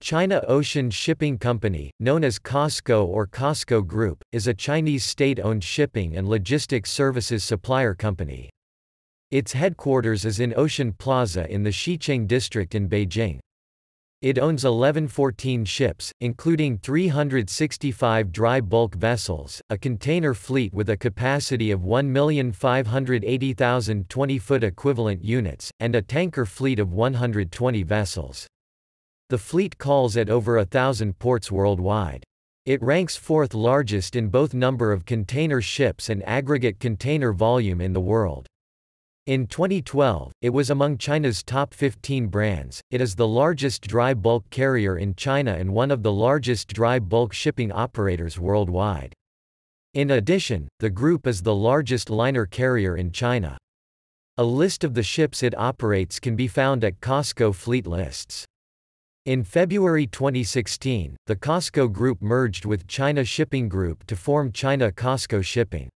China Ocean Shipping Company, known as COSCO or COSCO Group, is a Chinese state-owned shipping and logistics services supplier company. Its headquarters is in Ocean Plaza in the Xicheng district in Beijing. It owns 1114 ships, including 365 dry bulk vessels, a container fleet with a capacity of 1,580,020 foot equivalent units, and a tanker fleet of 120 vessels. The fleet calls at over a thousand ports worldwide. It ranks fourth largest in both number of container ships and aggregate container volume in the world. In 2012, it was among China's top 15 brands. It is the largest dry bulk carrier in China and one of the largest dry bulk shipping operators worldwide. In addition, the group is the largest liner carrier in China. A list of the ships it operates can be found at Costco fleet lists. In February 2016, the Costco Group merged with China Shipping Group to form China Costco Shipping.